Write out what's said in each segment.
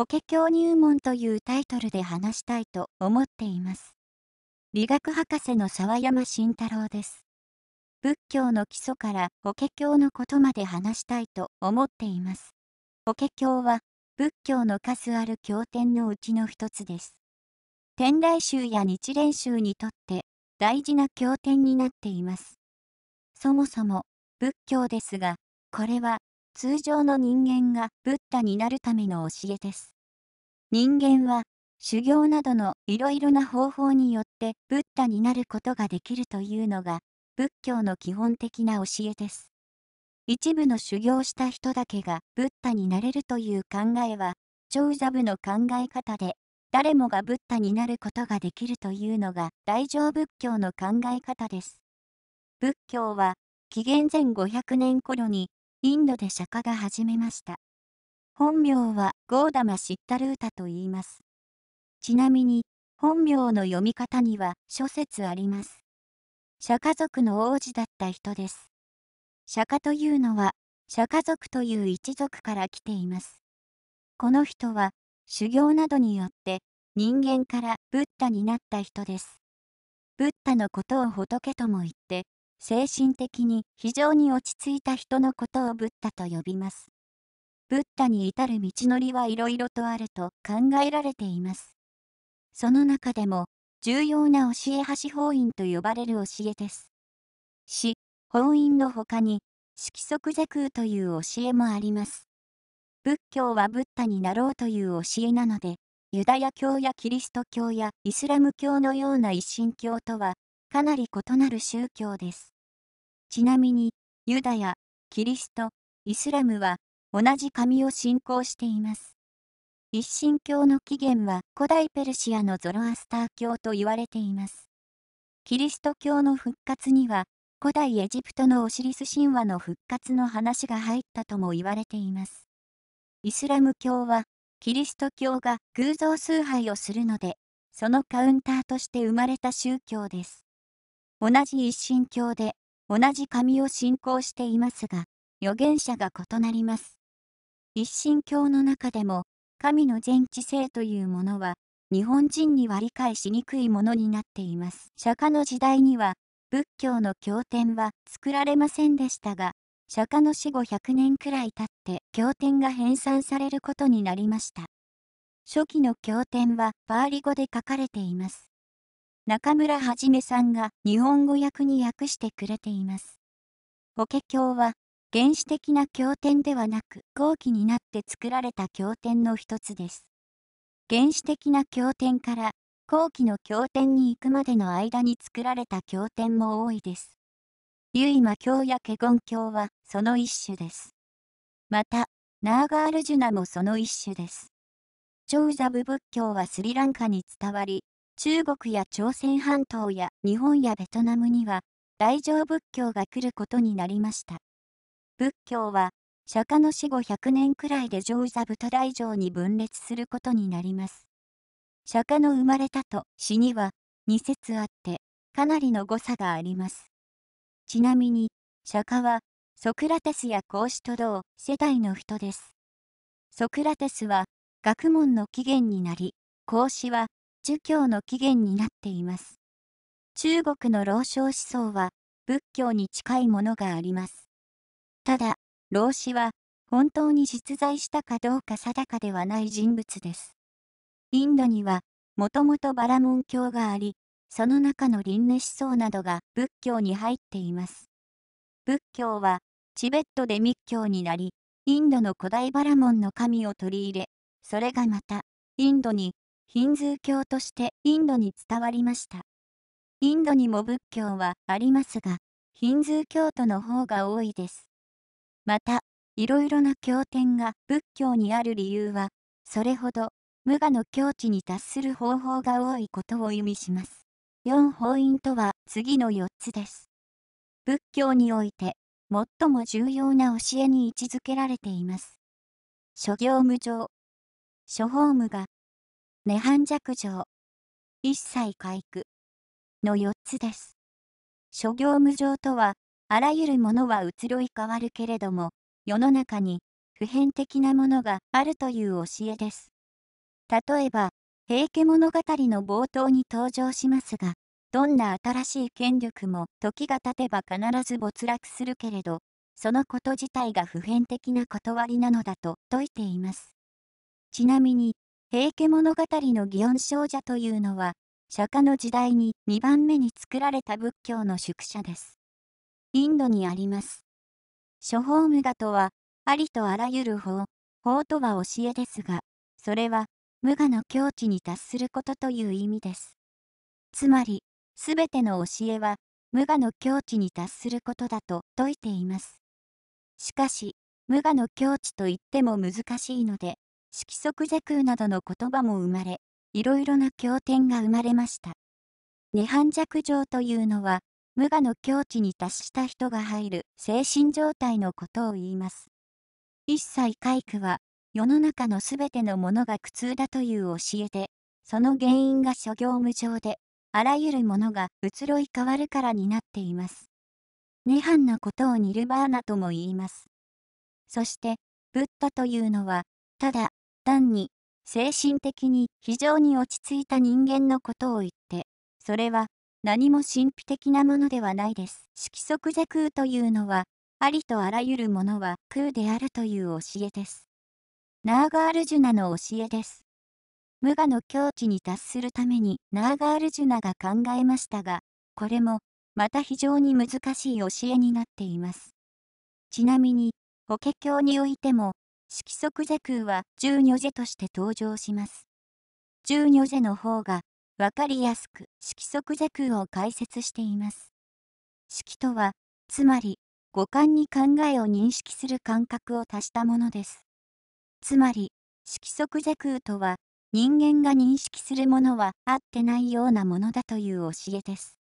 法華経入門というタイトルで話したいと思っています。理学博士の沢山慎太郎です。仏教の基礎から法華経のことまで話したいと思っています。法華経は仏教の数ある経典のうちの一つです。天台宗や日蓮宗にとって大事な経典になっています。そもそも仏教ですが、これは通常の人間がブッダになるための教えです。人間は修行などのいろいろな方法によってブッダになることができるというのが仏教の基本的な教えです。一部の修行した人だけがブッダになれるという考えは、長座部の考え方で、誰もがブッダになることができるというのが大乗仏教の考え方です。仏教は、紀元前500年頃にインドで釈迦が始めました。本名はゴーダマ・シッタルータと言います。ちなみに、本名の読み方には諸説あります。釈迦族の王子だった人です。釈迦というのは、釈迦族という一族から来ています。この人は、修行などによって人間からブッダになった人です。ブッダのことを仏とも言って、精神的に非常に落ち着いた人のことをブッダと呼びます。ブッダに至る道のりはいろいろとあると考えられています。その中でも、重要な教え橋法院と呼ばれる教えです。死、法院の他に、色即是空という教えもあります。仏教はブッダになろうという教えなので、ユダヤ教やキリスト教やイスラム教のような一神教とはかなり異なる宗教です。ちなみに、ユダヤ、キリスト、イスラムは同じ神を信仰しています。一神教の起源は古代ペルシアのゾロアスター教と言われています。キリスト教の復活には古代エジプトのオシリス神話の復活の話が入ったとも言われています。イスラム教はキリスト教が偶像崇拝をするので、そのカウンターとして生まれた宗教です。同じ一神教で、同じ神を信仰していますが、預言者が異なります。一神教の中でも、神の全知性というものは、日本人には理解しにくいものになっています。釈迦の時代には、仏教の経典は作られませんでしたが、釈迦の死後100年くらい経って、経典が編纂されることになりました。初期の経典は、パーリ語で書かれています。中村はじめさんが日本語訳に訳してくれています。法華経は原始的な経典ではなく後期になって作られた経典の一つです。原始的な経典から後期の経典に行くまでの間に作られた経典も多いです。唯魔経や華厳経はその一種です。また、ナーガールジュナもその一種です。ウザブ仏教はスリランカに伝わり、中国や朝鮮半島や日本やベトナムには大乗仏教が来ることになりました。仏教は釈迦の死後100年くらいで上座と大乗に分裂することになります。釈迦の生まれたと死には2節あってかなりの誤差があります。ちなみに釈迦はソクラテスや孔子と同世代の人です。ソクラテスは学問の起源になり孔子は儒教の起源になっています。中国の老子思想は仏教に近いものがあります。ただ、老子は本当に実在したかどうか定かではない人物です。インドにはもともとバラモン教があり、その中の輪廻思想などが仏教に入っています。仏教はチベットで密教になり、インドの古代バラモンの神を取り入れ、それがまたインドにヒンズー教としてインドに伝わりました。インドにも仏教はありますが、ヒンズー教徒の方が多いです。また、いろいろな経典が仏教にある理由は、それほど無我の境地に達する方法が多いことを意味します。4法院とは次の4つです。仏教において最も重要な教えに位置づけられています。諸行無常。諸法無が涅槃寂情、一切回復の4つです。諸行無常とは、あらゆるものは移ろい変わるけれども、世の中に普遍的なものがあるという教えです。例えば、平家物語の冒頭に登場しますが、どんな新しい権力も時が経てば必ず没落するけれど、そのこと自体が普遍的な断りなのだと説いています。ちなみに、平家物語の祇園少女というのは、釈迦の時代に2番目に作られた仏教の宿舎です。インドにあります。諸法無我とは、ありとあらゆる法、法とは教えですが、それは無我の境地に達することという意味です。つまり、すべての教えは無我の境地に達することだと説いています。しかし、無我の境地といっても難しいので、色即是空などの言葉も生まれ、いろいろな経典が生まれました。涅槃寂情というのは、無我の境地に達した人が入る精神状態のことを言います。一切皆苦は、世の中のすべてのものが苦痛だという教えで、その原因が諸行無常で、あらゆるものが移ろい変わるからになっています。涅槃のことをニルバーナとも言います。そして、ブッダというのは、ただ単に、精神的に非常に落ち着いた人間のことを言って、それは何も神秘的なものではないです。色即是空というのは、ありとあらゆるものは空であるという教えです。ナーガールジュナの教えです。無我の境地に達するためにナーガールジュナが考えましたが、これもまた非常に難しい教えになっています。ちなみに、法華経においても色即是空は十如是として登場します。十如是の方が分かりやすく色即是空を解説しています。色とは、つまり五感に考えを認識する感覚を足したものです。つまり、色即是空とは人間が認識するものは合ってないようなものだという教えです。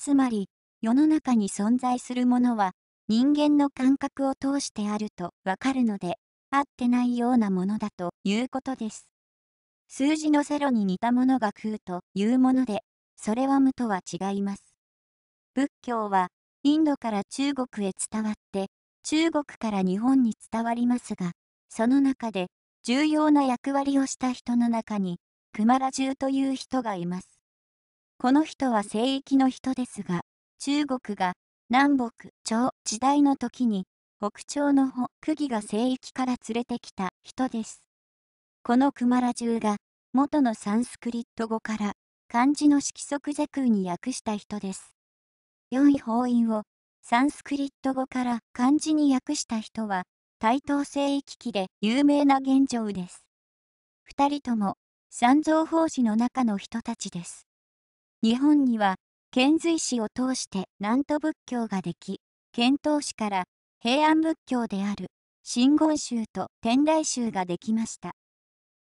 つまり、世の中に存在するものは人間の感覚を通してあるとわかるので合ってないようなものだということです。数字の0に似たものが空というもので、それは無とは違います。仏教はインドから中国へ伝わって、中国から日本に伝わりますが、その中で重要な役割をした人の中に、クマラ中という人がいます。この人は聖域の人ですが、中国が南北朝時代の時に北朝の穂、釘が聖域から連れてきた人です。このクマラ中が、元のサンスクリット語から、漢字の色即是空に訳した人です。良い法院を、サンスクリット語から漢字に訳した人は、対等聖域記で有名な現状です。2人とも、三蔵法師の中の人たちです。日本には、遣隋使を通して南都仏教ができ、遣唐使から平安仏教である真言宗と天台宗ができました。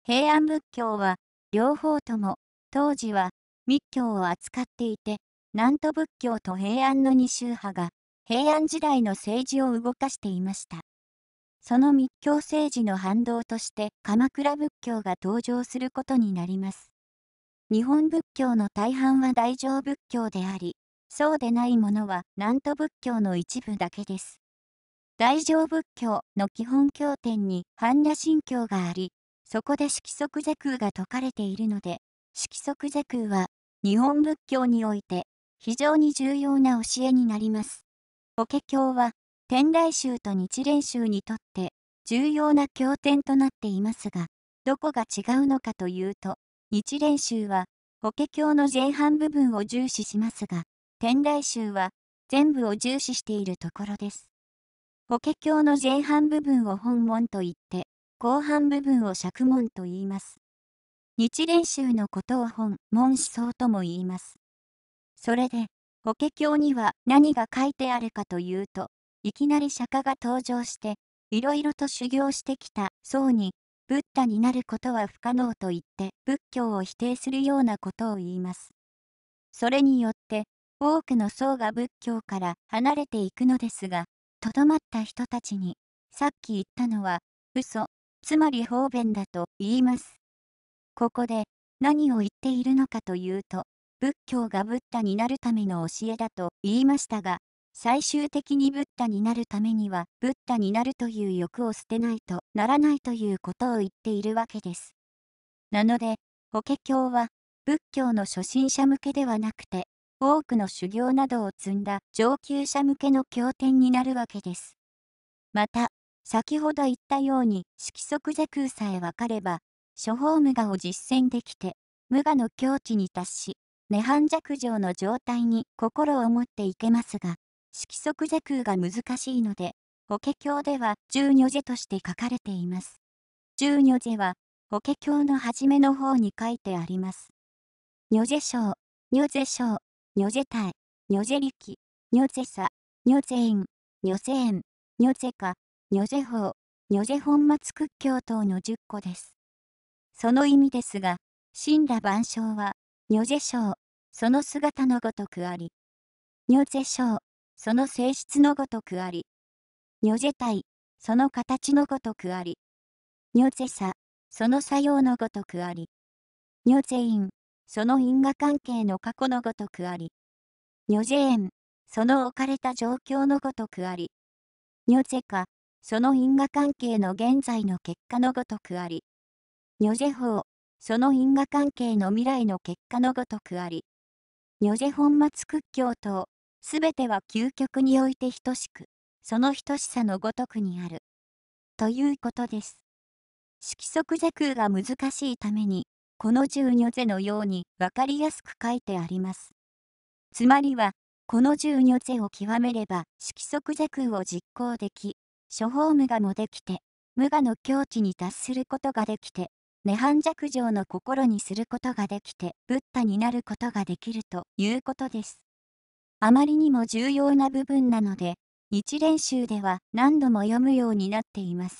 平安仏教は両方とも当時は密教を扱っていて南都仏教と平安の2宗派が平安時代の政治を動かしていました。その密教政治の反動として鎌倉仏教が登場することになります。日本仏教の大半は大乗仏教であり、そうでないものは南都仏教の一部だけです。大乗仏教の基本経典に般若心経があり、そこで色即是空が説かれているので、色即是空は日本仏教において非常に重要な教えになります。法華経は天台宗と日蓮宗にとって重要な経典となっていますが、どこが違うのかというと、日蓮宗は法華経の前半部分を重視しますが、天台宗は全部を重視しているところです。法華経の前半部分を本門と言って、後半部分を釈門と言います。日蓮宗のことを本門思想とも言います。それで、法華経には何が書いてあるかというと、いきなり釈迦が登場して、いろいろと修行してきた僧に、ブッダになることは不可能と言って仏教を否定するようなことを言います。それによって、多くの僧が仏教から離れていくのですが、とどまった人たちに、さっき言ったのは、嘘、つまり方便だと言います。ここで、何を言っているのかというと、仏教がブッダになるための教えだと言いましたが、最終的にブッダになるためには、ブッダになるという欲を捨てないとならないということを言っているわけです。なので、法華経は、仏教の初心者向けではなくて、多くの修行などを積んだ上級者向けの経典になるわけです。また、先ほど言ったように色即是空さえ分かれば、処方無我を実践できて、無我の境地に達し、涅槃弱状の状態に心を持っていけますが、色即是空が難しいので、法華経では十如是として書かれています。十如是は法華経の初めの方に書いてあります。如是章、如是章ニョゼタイ、ニョゼリキ、ニョゼサ、ニョゼイン、ニョゼエン、ニョゼカ、ニョゼホウ、ニョジェ本末屈強等の十個です。その意味ですが、死んだ万象は、ニョゼショウ、その姿のごとくあり、ニョゼショウ、その性質のごとくあり、ニョゼタイ、その形のごとくあり、ニョゼサ、その作用のごとくあり、ニョゼイン、その因果関係の過去のごとくあり。女ジェーン、その置かれた状況のごとくあり。女ジェカ、その因果関係の現在の結果のごとくあり。女ジェ法、その因果関係の未来の結果のごとくあり。女ジェ本末屈強等、すべては究極において等しく、その等しさのごとくにある。ということです。色即是空が難しいために、この十女世のように分かりやすく書いてあります。つまりは、この十女世を極めれば色即是空を実行でき、処方無我もできて、無我の境地に達することができて、涅槃弱情の心にすることができて、ブッダになることができるということです。あまりにも重要な部分なので、日練習では何度も読むようになっています。